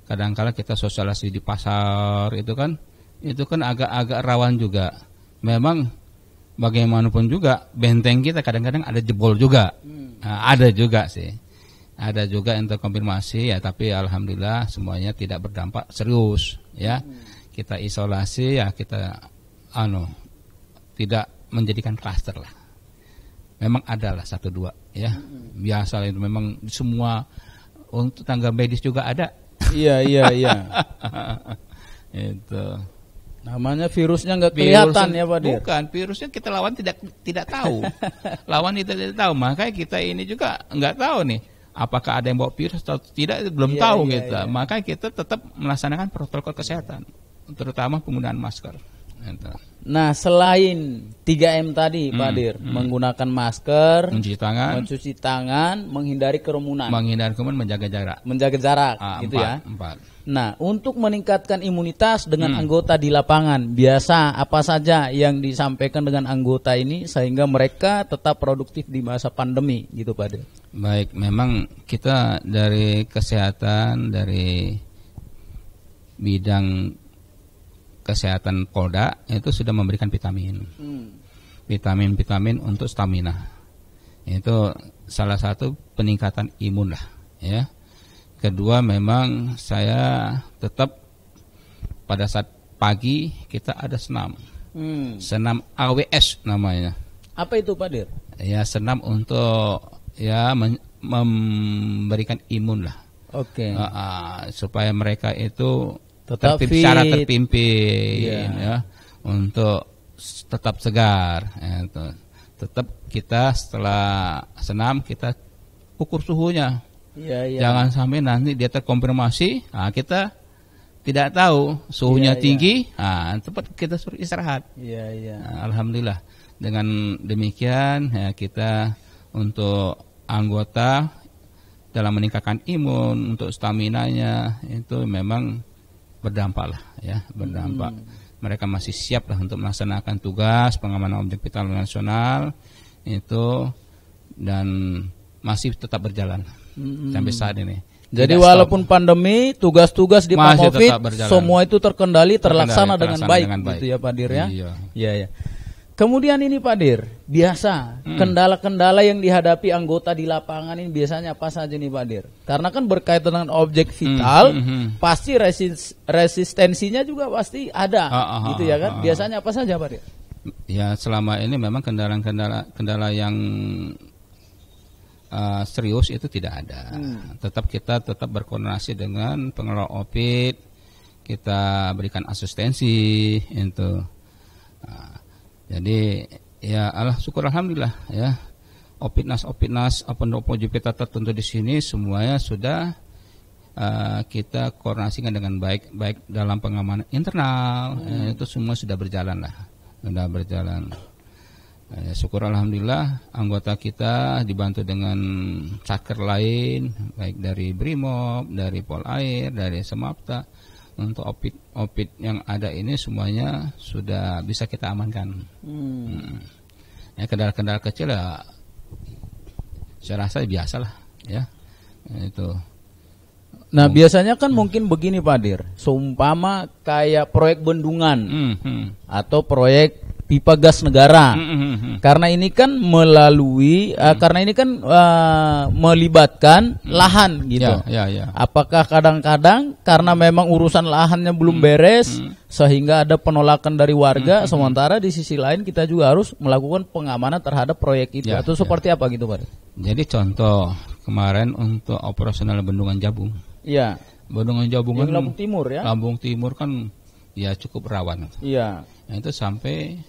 kadangkala kita sosialisasi di pasar itu kan itu kan agak-agak rawan juga memang bagaimanapun juga benteng kita kadang-kadang ada jebol juga hmm. nah, ada juga sih ada juga yang terkonfirmasi ya tapi alhamdulillah semuanya tidak berdampak serius ya hmm. kita isolasi ya kita anu tidak menjadikan klaster lah memang ada lah satu dua ya hmm. biasa itu memang semua untuk tangga medis juga ada Iya iya iya. itu. Namanya virusnya nggak kelihatan virus, ya Pak Dir? Bukan, virusnya kita lawan tidak tidak tahu. lawan kita tidak tahu, makanya kita ini juga nggak tahu nih apakah ada yang bawa virus atau tidak belum iya, tahu iya, kita. Gitu. Iya. Makanya kita tetap melaksanakan protokol kesehatan, terutama penggunaan masker. Nah, selain 3M tadi, hmm, Pak Dir, hmm. menggunakan masker, mencuci tangan, mencuci tangan, menghindari kerumunan. Menghindari kerumunan, menjaga jarak. Menjaga jarak, ah, gitu empat, ya. Empat. Nah, untuk meningkatkan imunitas dengan hmm. anggota di lapangan, biasa apa saja yang disampaikan dengan anggota ini sehingga mereka tetap produktif di masa pandemi, gitu Pak Dir. Baik, memang kita dari kesehatan, dari bidang kesehatan Polda itu sudah memberikan vitamin. Hmm. Vitamin-vitamin hmm. untuk stamina. Itu salah satu peningkatan imun lah, ya. Kedua memang saya tetap pada saat pagi kita ada senam. Hmm. Senam AWS namanya. Apa itu Pak Dir? Ya senam untuk ya memberikan imun lah. Oke. Okay. Uh, uh, ah, supaya mereka itu tetap fit. secara terpimpin yeah. ya untuk tetap segar ya, tetap kita setelah senam kita ukur suhunya yeah, yeah. jangan sampai nanti dia terkonfirmasi nah, kita tidak tahu suhunya yeah, iya. tinggi yeah. nah tempat kita suruh istirahat yeah, yeah. Nah, alhamdulillah dengan demikian ya, kita untuk anggota dalam meningkatkan imun untuk stamina nya itu memang berdampak lah ya berdampak hmm. mereka masih siap lah untuk melaksanakan tugas pengamanan objek vital nasional itu dan masih tetap berjalan hmm. sampai saat ini. Jadi Tidak walaupun stop. pandemi, tugas-tugas di Pamovid semua itu terkendali, terlaksana, terlaksana dengan, baik, dengan gitu baik, gitu ya Pak Dir ya. Iya. Iya ya. Kemudian ini Pak Dir, biasa hmm. kendala-kendala yang dihadapi anggota di lapangan ini biasanya apa saja nih Pak Dir? Karena kan berkaitan dengan objek hmm, vital, hmm, hmm, pasti resist, resistensinya juga pasti ada, ah, ah, ah gitu ya ah, kan? Ah, ah, biasanya apa saja Pak Dir? Ya selama ini memang kendala-kendala kendala yang uh, serius itu tidak ada. Hmm. Tetap kita tetap berkoordinasi dengan pengelola opit, kita berikan asistensi itu. Uh, jadi ya Allah syukur alhamdulillah ya. Opitnas opitnas apa nopo jupita tertentu di sini semuanya sudah uh, kita koordinasikan dengan baik baik dalam pengamanan internal ya, hmm. itu semua sudah berjalan lah sudah berjalan. Ya, syukur alhamdulillah anggota kita dibantu dengan caker lain baik dari Brimob, dari Polair, dari Semapta untuk opit-opit yang ada ini semuanya sudah bisa kita amankan. Hmm. Hmm. Ya kendala-kendala kecil ya, saya rasa biasa lah ya. ya itu. Nah hmm. biasanya kan hmm. mungkin begini Pak Dir, seumpama kayak proyek bendungan hmm, hmm. atau proyek pipa gas negara. Hmm, hmm, hmm, karena ini kan melalui uh, karena ini kan uh, melibatkan lahan gitu. Yeah, yeah, yeah. Apakah kadang-kadang karena memang urusan lahannya belum beres sehingga ada penolakan dari warga sementara di sisi lain kita juga harus melakukan pengamanan terhadap proyek itu yeah, atau ya. seperti apa gitu, Pak? Jadi contoh kemarin untuk operasional bendungan Jabung. ya Bendungan Jabung kan Lampung Timur ya. Lampung Timur kan ya cukup rawan. Iya. Nah, itu sampai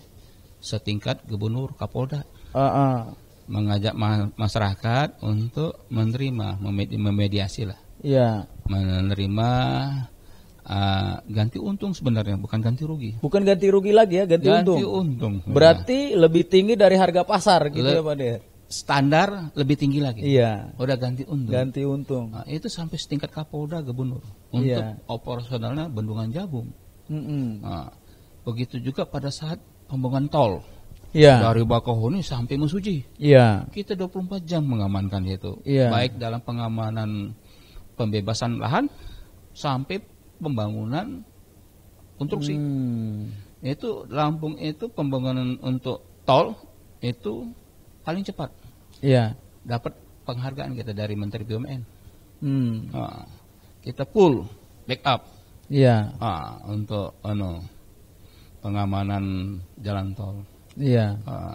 setingkat gubernur, kapolda. Uh, uh. Mengajak ma masyarakat untuk menerima, memedi memediasi lah. Iya. Yeah. Menerima uh, ganti untung sebenarnya, bukan ganti rugi. Bukan ganti rugi lagi ya, ganti, ganti untung. untung. Berarti ya. lebih tinggi dari harga pasar gitu Le ya Pak Dir? standar lebih tinggi lagi. Iya. Udah ganti untung. Ganti untung. Nah, itu sampai setingkat Kapolda Gubernur untuk yeah. operasionalnya bendungan Jabung. Mm -mm. Nah, begitu juga pada saat pembangunan tol. ya. Dari Bakohoni sampai Mesuji. Iya. Kita 24 jam mengamankan itu. ya. Baik dalam pengamanan pembebasan lahan sampai pembangunan konstruksi. Hmm. Itu Lampung itu pembangunan untuk tol itu paling cepat. Iya. Dapat penghargaan kita dari Menteri BUMN. Hmm. Nah, kita full backup. Iya. Nah, untuk ano pengamanan jalan tol. Iya. Uh,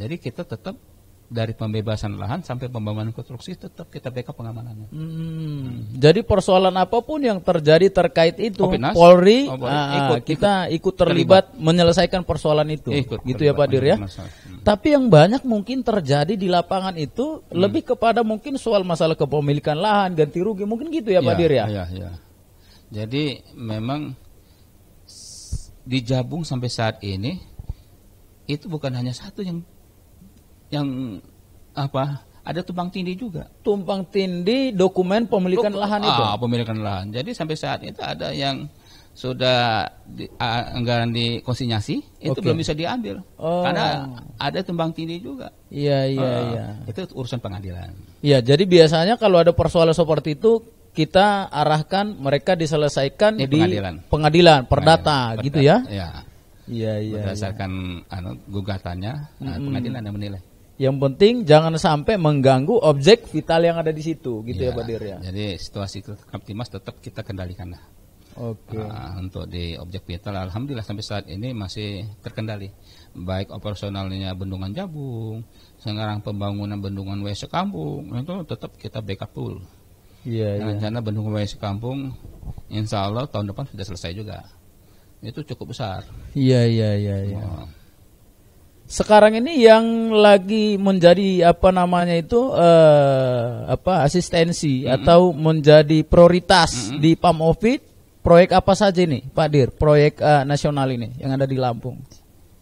jadi kita tetap dari pembebasan lahan sampai pembangunan konstruksi tetap kita backup pengamanannya. Hmm. Hmm. Jadi persoalan apapun yang terjadi terkait itu Opinas, Polri, oh, ah, ikut, kita ikut, ikut terlibat, terlibat menyelesaikan persoalan itu. Ikut gitu ya Pak Dir ya. Hmm. Tapi yang banyak mungkin terjadi di lapangan itu hmm. lebih kepada mungkin soal masalah kepemilikan lahan, ganti rugi, mungkin gitu ya Pak ya, Dir ya. Iya, iya. Jadi memang di Jabung sampai saat ini itu bukan hanya satu yang yang apa ada tumpang tindih juga. Tumpang tindih dokumen pemilikan lahan ah, itu. Ah, pemilikan lahan. Jadi sampai saat itu ada yang sudah di, uh, anggaran di konsinyasi itu okay. belum bisa diambil oh. karena ada tumpang tindih juga. Iya iya uh, iya. Itu urusan pengadilan. Iya, jadi biasanya kalau ada persoalan seperti itu kita arahkan mereka diselesaikan di, di pengadilan, pengadilan perdata perdata gitu ya. Iya. Iya, iya. iya. Berdasarkan ya. Anu, gugatannya hmm. pengadilan yang menilai. Yang penting jangan sampai mengganggu objek vital yang ada di situ, gitu ya, ya Pak Dir ya. Jadi situasi Kamtimas tetap kita kendalikan Oke. Okay. Uh, untuk di objek vital, alhamdulillah sampai saat ini masih terkendali. Baik operasionalnya bendungan Jabung, sekarang pembangunan bendungan Wese Kampung itu tetap kita backup full. Iya. Yeah, Rencana bendung komunikasi kampung, insya Allah tahun depan sudah selesai juga. Itu cukup besar. Iya iya iya. iya. Oh. Sekarang ini yang lagi menjadi apa namanya itu eh, apa asistensi mm -hmm. atau menjadi prioritas mm -hmm. di Ovid proyek apa saja ini Pak Dir proyek eh, nasional ini yang ada di Lampung.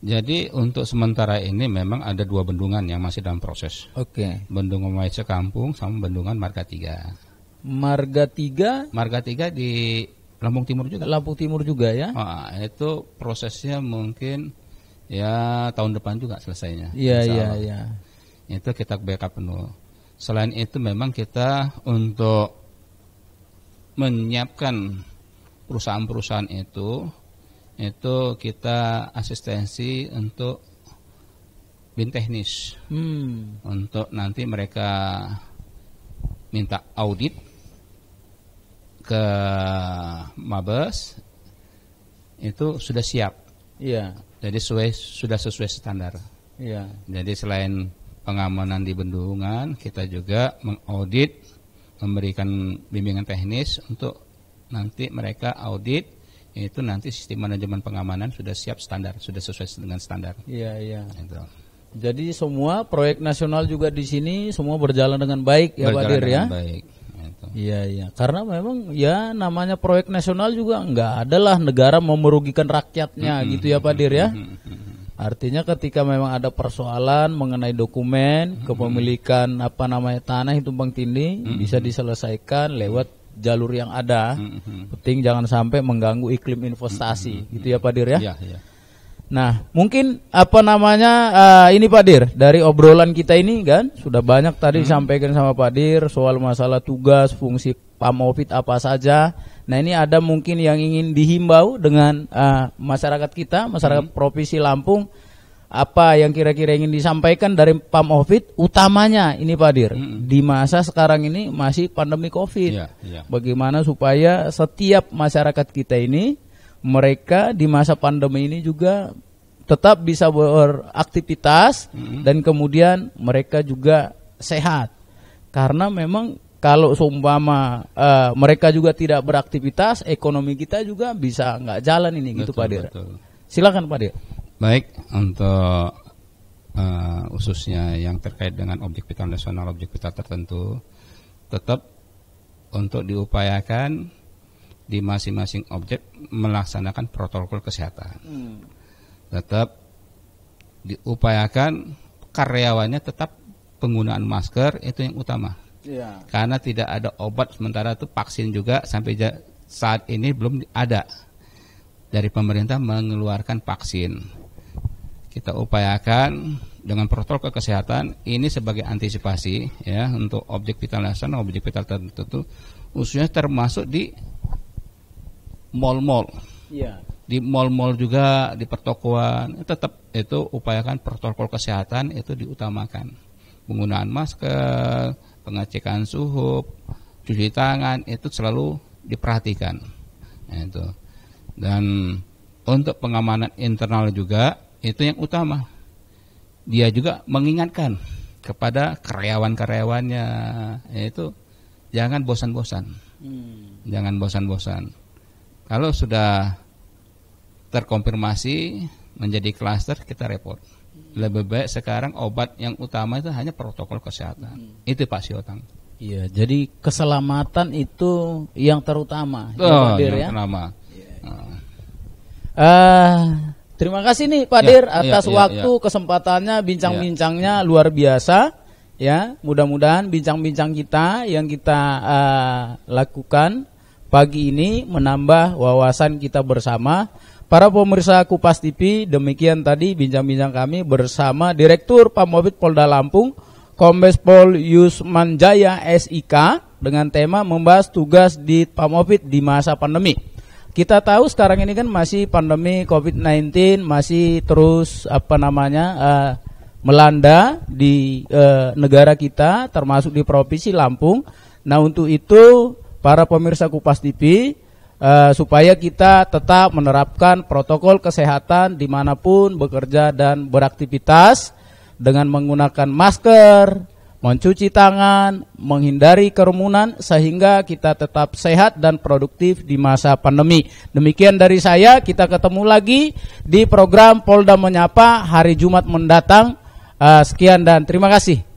Jadi untuk sementara ini memang ada dua bendungan yang masih dalam proses. Oke. Okay. Bendungan Kampung sama bendungan Marka 3. Marga 3. Marga 3 di Lampung Timur juga. Lampung Timur juga ya. Nah, itu prosesnya mungkin ya tahun depan juga selesainya. Iya iya iya. Itu kita backup penuh. Selain itu memang kita untuk menyiapkan perusahaan-perusahaan itu itu kita asistensi untuk bin teknis hmm. untuk nanti mereka minta audit ke Mabes itu sudah siap. Iya. Jadi sesuai sudah sesuai standar. Iya. Jadi selain pengamanan di bendungan, kita juga mengaudit, memberikan bimbingan teknis untuk nanti mereka audit itu nanti sistem manajemen pengamanan sudah siap standar, sudah sesuai dengan standar. Iya, iya. Itu. Jadi semua proyek nasional juga di sini semua berjalan dengan baik ya Pak ya. Baik gitu. Iya iya, karena memang ya namanya proyek nasional juga nggak adalah negara memerugikan rakyatnya mm -hmm. gitu ya Pak Dir ya. Mm -hmm. Artinya ketika memang ada persoalan mengenai dokumen mm-hmm. kepemilikan apa namanya tanah tumpang tindih mm-hmm. bisa diselesaikan lewat jalur yang ada. Mm-hmm. Penting jangan sampai mengganggu iklim investasi. Mm-hmm. Gitu ya Pak Dir ya. Yeah, yeah. Nah, mungkin apa namanya uh, ini Pak Dir dari obrolan kita ini kan sudah banyak tadi hmm. disampaikan sama Pak Dir soal masalah tugas, fungsi Pamofit apa saja. Nah, ini ada mungkin yang ingin dihimbau dengan uh, masyarakat kita, masyarakat hmm. provinsi Lampung apa yang kira-kira ingin disampaikan dari Pamovit utamanya ini Pak Dir hmm. di masa sekarang ini masih pandemi Covid. Ya, ya. Bagaimana supaya setiap masyarakat kita ini mereka di masa pandemi ini juga tetap bisa beraktivitas mm-hmm. dan kemudian mereka juga sehat karena memang kalau seumpama uh, mereka juga tidak beraktivitas ekonomi kita juga bisa nggak jalan ini gitu, betul, gitu Pak Dir. Silakan Pak Dir. Baik untuk uh, khususnya yang terkait dengan objek vital nasional objek vital tertentu tetap untuk diupayakan di masing-masing objek melaksanakan protokol kesehatan. Hmm. Tetap diupayakan karyawannya tetap penggunaan masker itu yang utama. Ya. Karena tidak ada obat sementara itu vaksin juga sampai saat ini belum ada dari pemerintah mengeluarkan vaksin. Kita upayakan dengan protokol kesehatan ini sebagai antisipasi ya untuk objek vital nasional, objek vital tertentu usulnya termasuk di mall-mall. Iya. Di mall-mall juga di pertokoan tetap itu upayakan protokol kesehatan itu diutamakan. Penggunaan masker, pengecekan suhu, cuci tangan itu selalu diperhatikan. Nah, itu. Dan untuk pengamanan internal juga itu yang utama. Dia juga mengingatkan kepada karyawan-karyawannya nah, itu jangan bosan-bosan. Hmm. Jangan bosan-bosan kalau sudah terkonfirmasi menjadi klaster kita repot. Lebih baik sekarang obat yang utama itu hanya protokol kesehatan. Hmm. Itu Pak Siotang. Iya, jadi keselamatan itu yang terutama. Ya, oh, ya, yang ya? terutama. uh, terima kasih nih Pak ya, Dir ya, atas ya, ya, waktu ya. kesempatannya bincang-bincangnya ya. luar biasa ya mudah-mudahan bincang-bincang kita yang kita uh, lakukan pagi ini menambah wawasan kita bersama. Para pemirsa Kupas TV, demikian tadi bincang-bincang kami bersama Direktur Pamobit Polda Lampung, Kombes Pol Yusman Jaya SIK dengan tema membahas tugas di Pamobit di masa pandemi. Kita tahu sekarang ini kan masih pandemi COVID-19 masih terus apa namanya uh, melanda di uh, negara kita termasuk di provinsi Lampung. Nah, untuk itu para pemirsa Kupas TV uh, eh, supaya kita tetap menerapkan protokol kesehatan dimanapun bekerja dan beraktivitas dengan menggunakan masker, mencuci tangan, menghindari kerumunan sehingga kita tetap sehat dan produktif di masa pandemi. Demikian dari saya, kita ketemu lagi di program Polda Menyapa hari Jumat mendatang. Uh, sekian dan terima kasih.